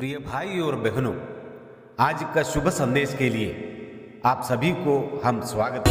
प्रिय भाई और बहनों आज का शुभ संदेश के लिए आप सभी को हम स्वागत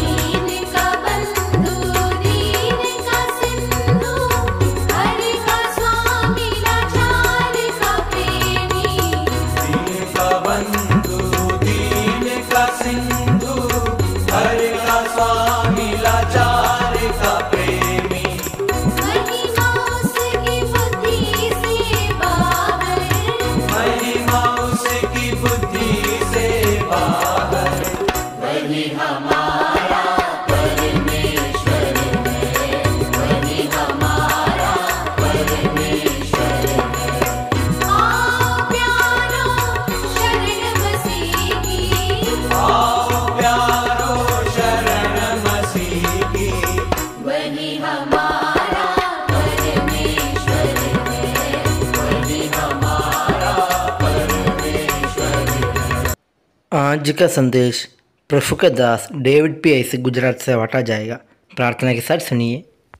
आज का संदेश प्रभु दास डेविड पी ऐसे गुजरात से हटा जाएगा प्रार्थना के साथ सुनिए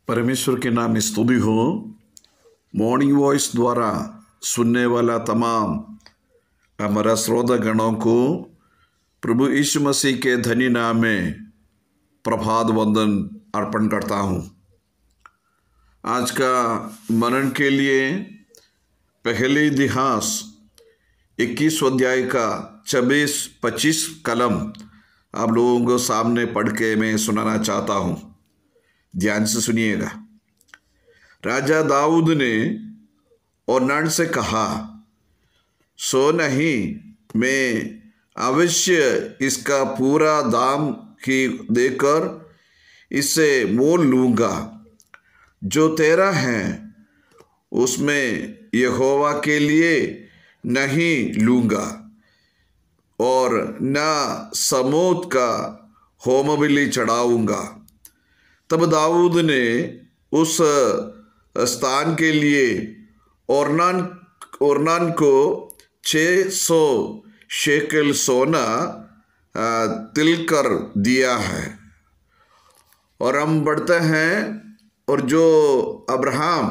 परमेश्वर के नाम स्तुति हो मॉर्निंग वॉइस द्वारा सुनने वाला तमाम हमारा गणों को प्रभु यीशु मसीह के धनी नाम में प्रभात वंदन अर्पण करता हूँ आज का मनन के लिए पहले इतिहास इक्कीस अध्याय का छब्बीस पच्चीस कलम आप लोगों को सामने पढ़ के मैं सुनाना चाहता हूँ ध्यान से सुनिएगा राजा दाऊद ने ओर्नाड से कहा सो नहीं मैं अवश्य इसका पूरा दाम ही देकर इसे मोल लूँगा जो तेरा है उसमें यहोवा के लिए नहीं लूँगा और न समोत का होम बिली चढ़ाऊंगा तब दाऊद ने उस स्थान के लिए औरनान औरनान को 600 सौ शेकल सोना तिल कर दिया है और हम बढ़ते हैं और जो अब्राहम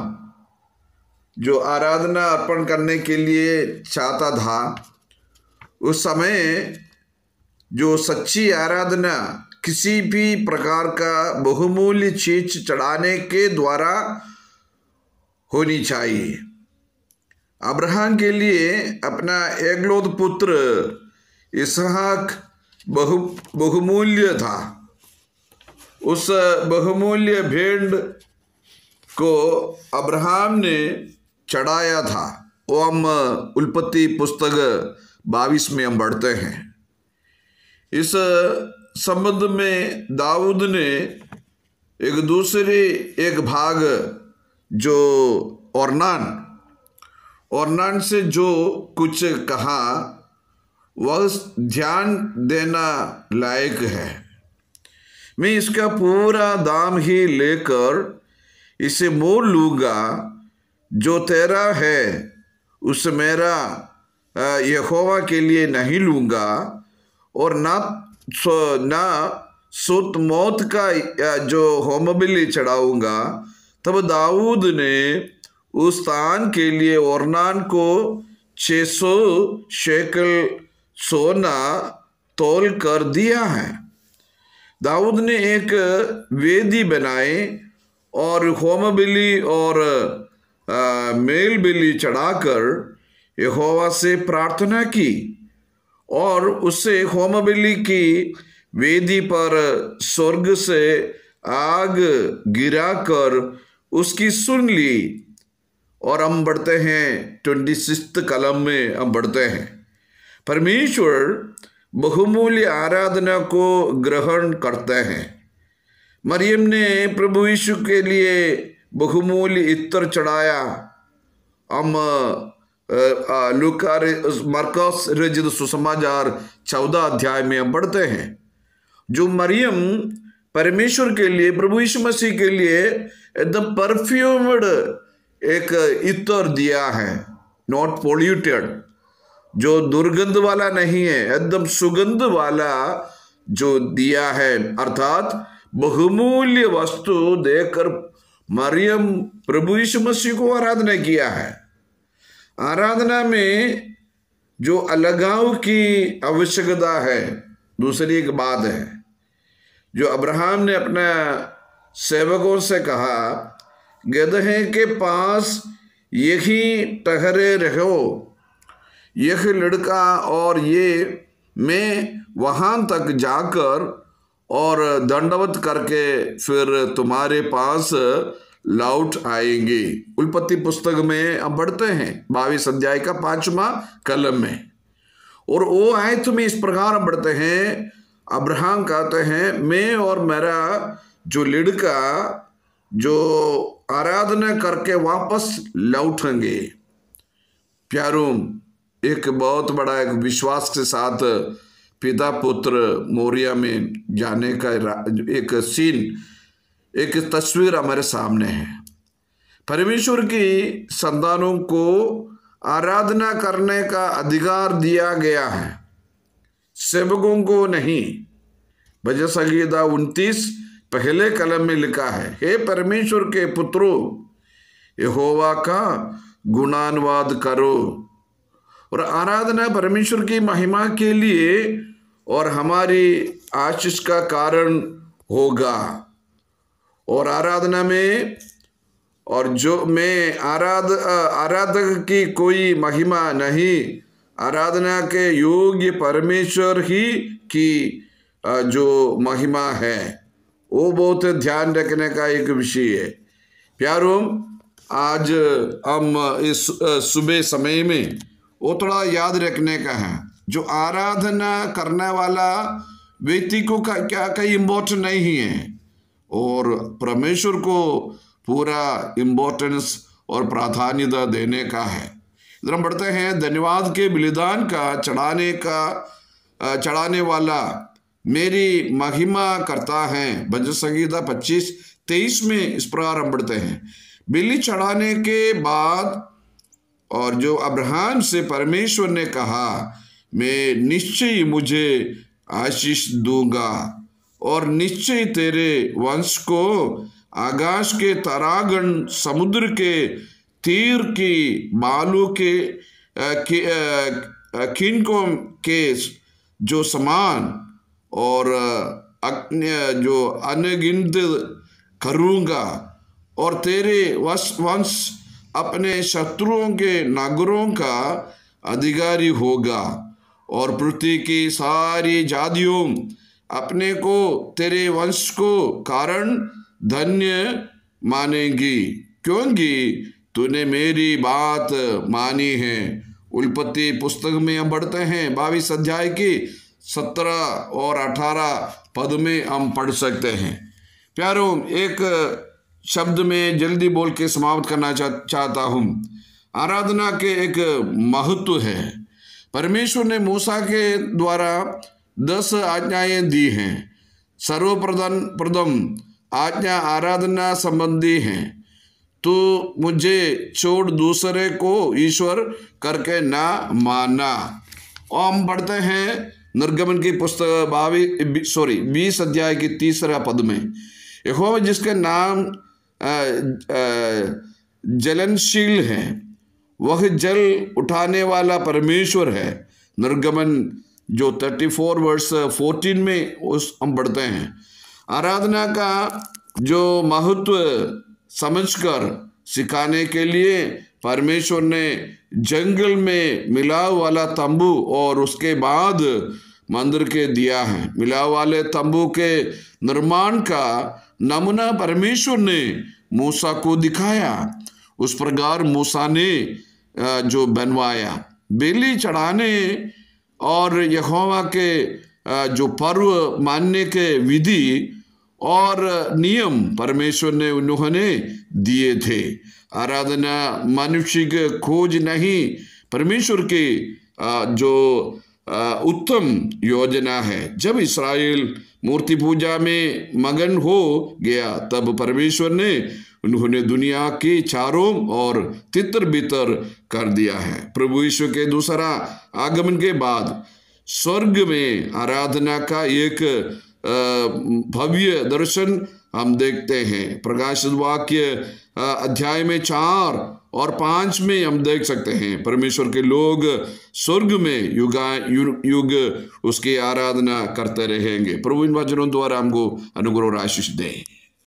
जो आराधना अर्पण करने के लिए चाहता था उस समय जो सच्ची आराधना किसी भी प्रकार का बहुमूल्य चीज चढ़ाने के द्वारा होनी चाहिए अब्राहम के लिए अपना एकलोद पुत्र इसहाक बहु बहुमूल्य था उस बहुमूल्य भेंड को अब्राहम ने चढ़ाया था ओम उल्पत्ति पुस्तक बाईस में हम बढ़ते हैं इस संबंध में दाऊद ने एक दूसरे एक भाग जो औरनान औरनान से जो कुछ कहा वह ध्यान देना लायक है मैं इसका पूरा दाम ही लेकर इसे मोल लूंगा जो तेरा है उस मेरा यहोवा के लिए नहीं लूँगा और ना सो ना सुत मौत का जो होमबिली चढ़ाऊँगा तब दाऊद ने उस स्थान के लिए ओरनान को 600 शेकल सोना तोल कर दिया है दाऊद ने एक वेदी बनाई और होमबिली और मेल बिली चढ़ाकर यहोवा से प्रार्थना की और उसे होमबिली की वेदी पर स्वर्ग से आग गिराकर उसकी सुन ली और हम बढ़ते हैं ट्वेंटी सिक्स कलम में हम बढ़ते हैं परमेश्वर बहुमूल्य आराधना को ग्रहण करते हैं मरियम ने प्रभु यीशु के लिए बहुमूल्य इत्र चढ़ाया हम लुका मरकस रजित सुसमाचार चौदह अध्याय में हम पढ़ते हैं जो मरियम परमेश्वर के लिए प्रभु यीशु मसीह के लिए एकदम परफ्यूम्ड एक इतर दिया है नॉट पोल्यूटेड जो दुर्गंध वाला नहीं है एकदम सुगंध वाला जो दिया है अर्थात बहुमूल्य वस्तु देकर मरियम प्रभु यीशु मसीह को आराधना किया है आराधना में जो अलगाव की आवश्यकता है दूसरी एक बात है जो अब्राहम ने अपने सेवकों से कहा गदहे के पास यही टहरे रहो यह लड़का और ये मैं वहाँ तक जाकर और दंडवत करके फिर तुम्हारे पास लौट आएंगे उल्पत्ति पुस्तक में हम पढ़ते हैं बाईस अध्याय का पांचवा कलम में और वो आयत में इस प्रकार हम पढ़ते हैं अब्राहम कहते हैं मैं और मेरा जो लड़का जो आराधना करके वापस लौटेंगे प्यारों एक बहुत बड़ा एक विश्वास के साथ पिता पुत्र मोरिया में जाने का एक सीन एक तस्वीर हमारे सामने है परमेश्वर की संतानों को आराधना करने का अधिकार दिया गया है सेवकों को नहीं भज संगीता उनतीस पहले कलम में लिखा है हे परमेश्वर के पुत्रो यहोवा का गुणानुवाद करो और आराधना परमेश्वर की महिमा के लिए और हमारी आशीष का कारण होगा और आराधना में और जो मैं आराध आराधक की कोई महिमा नहीं आराधना के योग्य परमेश्वर ही की जो महिमा है वो बहुत ध्यान रखने का एक विषय है प्यारों आज हम इस सुबह समय में वो थोड़ा याद रखने का है जो आराधना करने वाला व्यक्ति को क्या कहीं इम्पोर्टेंट नहीं है और परमेश्वर को पूरा इम्पोर्टेंस और प्राधान्यता देने का है इधर हम बढ़ते हैं धन्यवाद के बलिदान का चढ़ाने का चढ़ाने वाला मेरी महिमा करता है भज संगीता पच्चीस तेईस में इस प्रकार हम बढ़ते हैं बिल्ली चढ़ाने के बाद और जो अब्राहम से परमेश्वर ने कहा मैं निश्चय मुझे आशीष दूंगा और निश्चय तेरे वंश को आकाश के तरागण समुद्र के तीर की बालू के किनको के जो समान और जो अनगिनत करूँगा और तेरे वश वंश अपने शत्रुओं के नागरों का अधिकारी होगा और पृथ्वी की सारी जातियों अपने को तेरे वंश को कारण धन्य मानेगी क्योंकि तूने मेरी बात मानी है उल्पत्ति पुस्तक में हम बढ़ते हैं बाईस अध्याय की सत्रह और अठारह पद में हम पढ़ सकते हैं प्यारों एक शब्द में जल्दी बोल के समाप्त करना चा, चाहता हूँ आराधना के एक महत्व है परमेश्वर ने मूसा के द्वारा दस आज्ञाएं दी हैं सर्वप्रधान प्रथम आज्ञा आराधना संबंधी हैं तो मुझे छोड़ दूसरे को ईश्वर करके ना माना और हम पढ़ते हैं निर्गमन की पुस्तक बावी सॉरी बीस अध्याय की तीसरा पद में एक जिसके नाम जलनशील है वह जल उठाने वाला परमेश्वर है निर्गमन जो थर्टी फोर वर्ष फोर्टीन में उस हम पढ़ते हैं आराधना का जो महत्व समझकर सिखाने के लिए परमेश्वर ने जंगल में मिलाव वाला तंबू और उसके बाद मंदिर के दिया है मिलाव वाले तंबू के निर्माण का नमूना परमेश्वर ने मूसा को दिखाया उस प्रकार मूसा ने uh, जो बनवाया बेली चढ़ाने और यहोवा के जो पर्व मानने के विधि और नियम परमेश्वर ने उन्होंने दिए थे आराधना मनुष्य की खोज नहीं परमेश्वर की जो उत्तम योजना है जब इसराइल मूर्ति पूजा में मगन हो गया तब परमेश्वर ने उन्होंने दुनिया के चारों और तितर बितर कर दिया है प्रभु यीशु के दूसरा आगमन के बाद स्वर्ग में आराधना का एक भव्य दर्शन हम देखते हैं प्रकाशित वाक्य अध्याय में चार और पांच में हम देख सकते हैं परमेश्वर के लोग स्वर्ग में युगा युग, युग उसकी आराधना करते रहेंगे प्रभु इन वचनों द्वारा हमको अनुग्रह आशीष दें